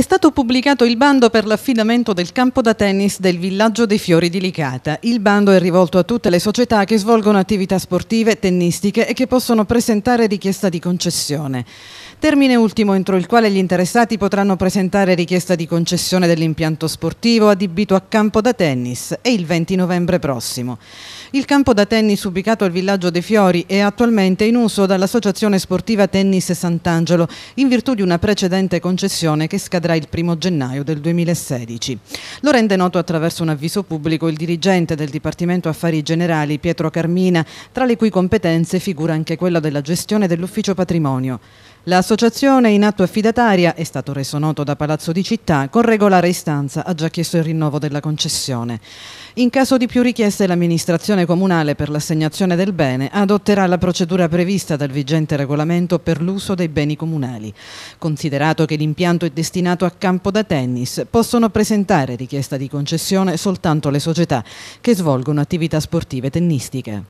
è stato pubblicato il bando per l'affidamento del campo da tennis del Villaggio dei Fiori di Licata. Il bando è rivolto a tutte le società che svolgono attività sportive, tennistiche e che possono presentare richiesta di concessione. Termine ultimo entro il quale gli interessati potranno presentare richiesta di concessione dell'impianto sportivo adibito a campo da tennis è il 20 novembre prossimo. Il campo da tennis ubicato al Villaggio dei Fiori è attualmente in uso dall'Associazione Sportiva Tennis Sant'Angelo in virtù di una precedente concessione che scadrà scadrà il 1 gennaio del 2016. Lo rende noto attraverso un avviso pubblico il dirigente del Dipartimento Affari Generali Pietro Carmina, tra le cui competenze figura anche quella della gestione dell'ufficio patrimonio. L'associazione in atto affidataria, è stato reso noto da Palazzo di Città, con regolare istanza ha già chiesto il rinnovo della concessione. In caso di più richieste l'amministrazione comunale per l'assegnazione del bene adotterà la procedura prevista dal vigente regolamento per l'uso dei beni comunali. Considerato che l'impianto è destinato a campo da tennis, possono presentare richiesta di concessione soltanto le società che svolgono attività sportive tennistiche.